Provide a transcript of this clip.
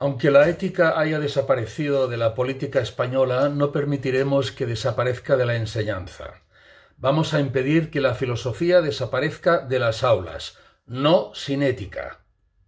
Aunque la ética haya desaparecido de la política española, no permitiremos que desaparezca de la enseñanza. Vamos a impedir que la filosofía desaparezca de las aulas, no sin ética.